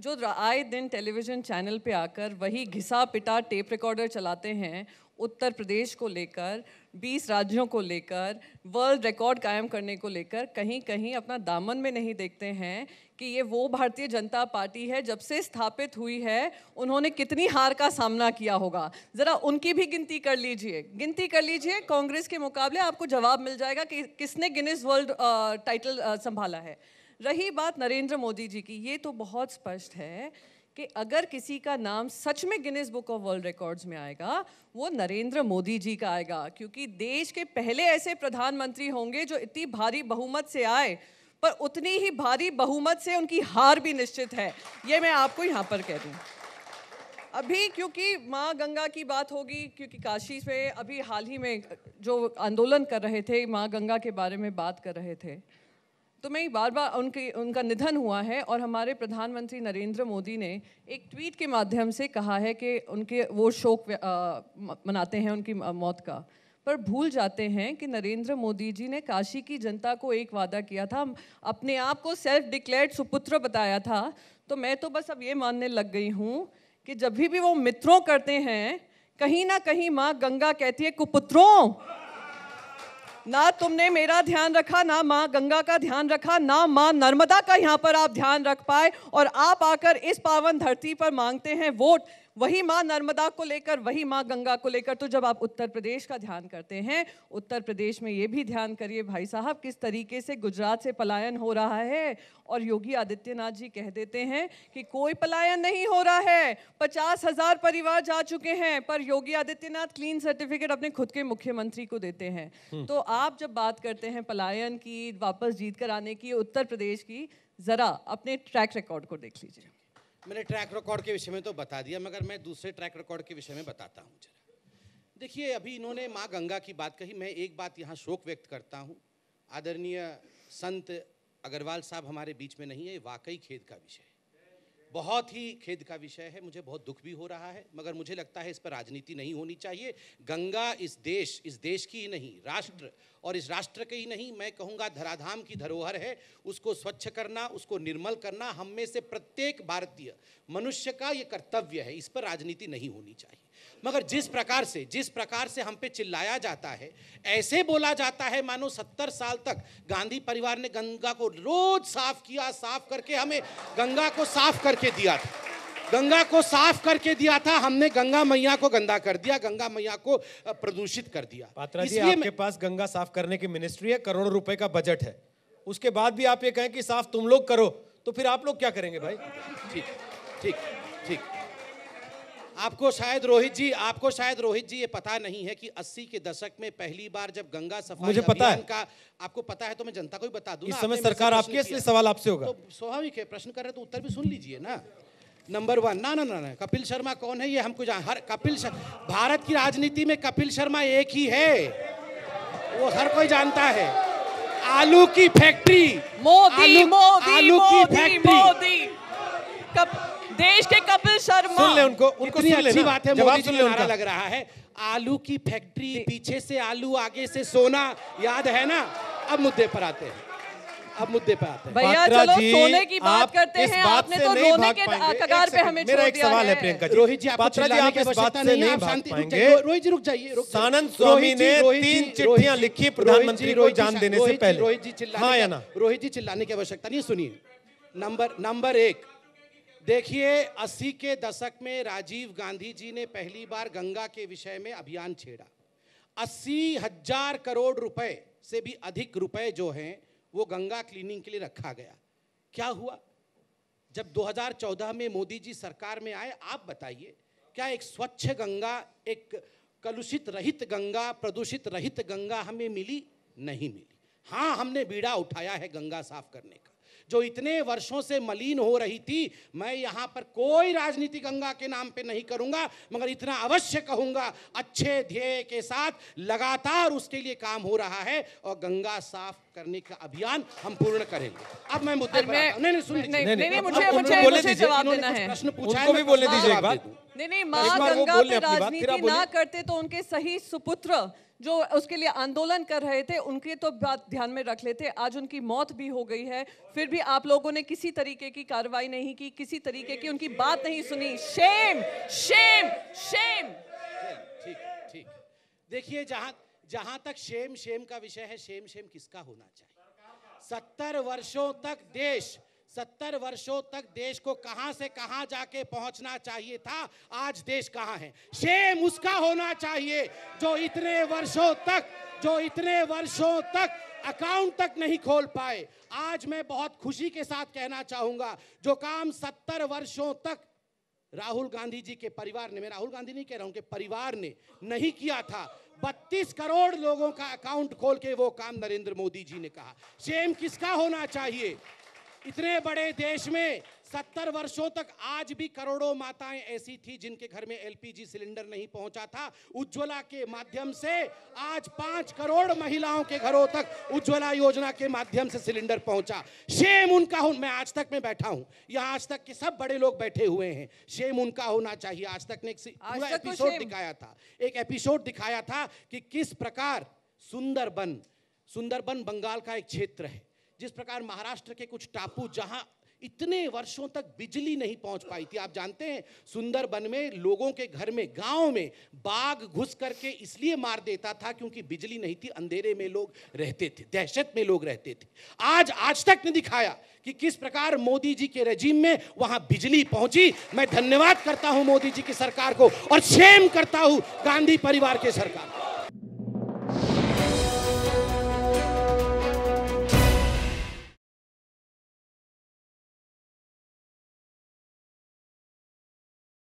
जो आए दिन टेलीविज़न चैनल पे आकर वही घिसा पिटा टेप रिकॉर्डर चलाते हैं उत्तर प्रदेश को लेकर 20 राज्यों को लेकर वर्ल्ड रिकॉर्ड कायम करने को लेकर कहीं कहीं अपना दामन में नहीं देखते हैं कि ये वो भारतीय जनता पार्टी है जब से स्थापित हुई है उन्होंने कितनी हार का सामना किया होगा ज़रा उनकी भी गिनती कर लीजिए गिनती कर लीजिए कांग्रेस के मुकाबले आपको जवाब मिल जाएगा कि किसने गिनिस वर्ल्ड टाइटल संभाला है रही बात नरेंद्र मोदी जी की ये तो बहुत स्पष्ट है कि अगर किसी का नाम सच में Guinness book of world records में आएगा वो नरेंद्र मोदी जी का आएगा क्योंकि देश के पहले ऐसे प्रधानमंत्री होंगे जो इतनी भारी बहुमत से आए पर उतनी ही भारी बहुमत से उनकी हार भी निश्चित है ये मैं आपको यहाँ पर कह दूँ अभी क्योंकि माँ गंगा की बात होगी क्योंकि काशी से अभी हाल ही में जो आंदोलन कर रहे थे माँ गंगा के बारे में बात कर रहे थे तो मैं बार बार उनके उनका निधन हुआ है और हमारे प्रधानमंत्री नरेंद्र मोदी ने एक ट्वीट के माध्यम से कहा है कि उनके वो शोक आ, मनाते हैं उनकी मौत का पर भूल जाते हैं कि नरेंद्र मोदी जी ने काशी की जनता को एक वादा किया था अपने आप को सेल्फ डिक्लेयर्ड सुपुत्र बताया था तो मैं तो बस अब ये मानने लग गई हूँ कि जब भी, भी वो मित्रों करते हैं कहीं ना कहीं माँ गंगा कहती है कुपुत्रों ना तुमने मेरा ध्यान रखा ना माँ गंगा का ध्यान रखा ना माँ नर्मदा का यहाँ पर आप ध्यान रख पाए और आप आकर इस पावन धरती पर मांगते हैं वोट वही माँ नर्मदा को लेकर वही माँ गंगा को लेकर तो जब आप उत्तर प्रदेश का ध्यान करते हैं उत्तर प्रदेश में ये भी ध्यान करिए भाई साहब किस तरीके से गुजरात से पलायन हो रहा है और योगी आदित्यनाथ जी कह देते हैं कि कोई पलायन नहीं हो रहा है पचास हजार परिवार जा चुके हैं पर योगी आदित्यनाथ क्लीन सर्टिफिकेट अपने खुद के मुख्यमंत्री को देते हैं हम्म। तो आप जब बात करते हैं पलायन की वापस जीत कर आने की उत्तर प्रदेश की ज़रा अपने ट्रैक रिकॉर्ड को देख लीजिए मैंने ट्रैक रिकॉर्ड के विषय में तो बता दिया मगर मैं दूसरे ट्रैक रिकॉर्ड के विषय में बताता हूँ जरा देखिए अभी इन्होंने माँ गंगा की बात कही मैं एक बात यहाँ शोक व्यक्त करता हूँ आदरणीय संत अग्रवाल साहब हमारे बीच में नहीं है वाकई खेद का विषय बहुत ही खेद का विषय है मुझे बहुत दुख भी हो रहा है मगर मुझे लगता है इस पर राजनीति नहीं होनी चाहिए गंगा इस देश इस देश की ही नहीं राष्ट्र और इस राष्ट्र के ही नहीं मैं कहूँगा धराधाम की धरोहर है उसको स्वच्छ करना उसको निर्मल करना हम में से प्रत्येक भारतीय मनुष्य का ये कर्तव्य है इस पर राजनीति नहीं होनी चाहिए मगर जिस प्रकार से जिस प्रकार से हम पे चिल्लाया जाता है ऐसे बोला जाता है मानो सत्तर साल तक गांधी परिवार ने गंगा को रोज साफ किया साफ करके हमें गंगा को साफ करके करके दिया था गंगा को साफ करके दिया था हमने गंगा मैया को गंदा कर दिया गंगा मैया को प्रदूषित कर दिया पात्रा जी आपके पास गंगा साफ करने की मिनिस्ट्री है करोड़ों रुपए का बजट है उसके बाद भी आप ये कहें कि साफ तुम लोग करो तो फिर आप लोग क्या करेंगे भाई ठीक ठीक ठीक आपको शायद रोहित जी आपको शायद रोहित जी ये पता नहीं है कि 80 के दशक में पहली बार जब गंगा सफाई मुझे पता है का आपको पता है तो मैं जनता को भी बता दूं इस समय सरकार आपके इसलिए सवाल आपसे होगा तो स्वाभाविक है प्रश्न कर रहे हैं तो उत्तर भी सुन लीजिए ना नंबर वन ना ना ना ना कपिल शर्मा कौन है ये हमको जान हर कपिल भारत की राजनीति में कपिल शर्मा एक ही है वो हर कोई जानता है आलू की फैक्ट्री मोदी आलू, मोदी आलू की फैक्ट्री मोदी देश के कपिल शर्मा सुन ले उनको उनको सुन ले अच्छी बात है मोदी सुन ले उनका लग रहा है आलू की फैक्ट्री पीछे से आलू आगे से सोना याद है ना अब मुद्दे पर आते हैं अब मुद्दे पर आते हैं भैया चलो सोने की बात करते हैं आपने तो रोने के कगार पे हमें छोड़ दिया सवाल है प्रियंका जी रोहित जी आप चिल्लाने की बात से नहीं भाग पाएंगे रोहित जी रुक जाइए सानंद स्वामी ने तीन चिट्ठियां लिखी प्रधानमंत्री को जान देने से पहले रोहित जी चिल्लाने हां या ना रोहित जी चिल्लाने की आवश्यकता नहीं सुनिए नंबर नंबर 1 देखिए 80 के दशक में राजीव गांधी जी ने पहली बार गंगा के विषय में अभियान छेड़ा अस्सी हजार करोड़ रुपए से भी अधिक रुपए जो हैं वो गंगा क्लीनिंग के लिए रखा गया क्या हुआ जब 2014 में मोदी जी सरकार में आए आप बताइए क्या एक स्वच्छ गंगा एक कलुषित रहित गंगा प्रदूषित रहित गंगा हमें मिली नहीं मिली हाँ हमने बीड़ा उठाया है गंगा साफ करने का जो इतने वर्षों से मलिन हो रही थी मैं यहाँ पर कोई राजनीति गंगा के नाम पे नहीं करूँगा मगर इतना अवश्य कहूँगा अच्छे ध्येय के साथ लगातार उसके लिए काम हो रहा है और गंगा साफ करने का अभियान हम पूर्ण करेंगे अब मैं मुद्दे पर नहीं नहीं नहीं, नहीं, नहीं, मुझे मुझे मुझे जवाब देना तो है प्रश्न पूछा है भी दीजिए एक बार नहीं नहीं माँ गंगा पे राजनीति ना करते तो उनके सही सुपुत्र जो उसके लिए आंदोलन कर रहे थे उनके तो बात ध्यान में रख लेते आज उनकी मौत भी हो गई है फिर भी आप लोगों ने किसी तरीके की कार्रवाई नहीं की किसी तरीके की उनकी बात नहीं सुनी शेम शेम शेम ठीक ठीक देखिए जहां जहां तक शेम शेम का विषय है शेम शेम किसका होना चाहिए सत्तर वर्षों तक देश सत्तर वर्षों तक देश को कहां से कहां जाके पहुंचना चाहिए था आज देश कहां है शेम उसका होना चाहिए जो इतने वर्षों तक जो इतने वर्षों तक अकाउंट तक नहीं खोल पाए आज मैं बहुत खुशी के साथ कहना चाहूंगा जो काम सत्तर वर्षों तक राहुल गांधी जी के परिवार ने मैं राहुल गांधी नहीं कह रहा हूं कि परिवार ने नहीं किया था 32 करोड़ लोगों का अकाउंट खोल के वो काम नरेंद्र मोदी जी ने कहा शेम किसका होना चाहिए इतने बड़े देश में सत्तर वर्षों तक आज भी करोड़ों माताएं ऐसी थी जिनके घर में एलपीजी सिलेंडर नहीं पहुंचा था उज्ज्वला के माध्यम से आज पांच करोड़ महिलाओं के घरों तक उज्ज्वला योजना के माध्यम से सिलेंडर पहुंचा शेम उनका हो मैं आज तक में बैठा हूं यहाँ आज तक के सब बड़े लोग बैठे हुए हैं शेम उनका होना चाहिए आज तक ने एक पूरा एपिसोड तो दिखाया था एक एपिसोड दिखाया था कि किस प्रकार सुंदरबन सुंदरबन बंगाल का एक क्षेत्र है जिस प्रकार महाराष्ट्र के कुछ टापू जहां इतने वर्षों तक बिजली नहीं पहुंच पाई थी आप जानते हैं सुंदरबन में लोगों के घर में गांव में बाघ घुस करके इसलिए मार देता था क्योंकि बिजली नहीं थी अंधेरे में लोग रहते थे दहशत में लोग रहते थे आज आज तक ने दिखाया कि किस प्रकार मोदी जी के रजीम में वहां बिजली पहुंची मैं धन्यवाद करता हूं मोदी जी की सरकार को और शेम करता हूं गांधी परिवार के सरकार को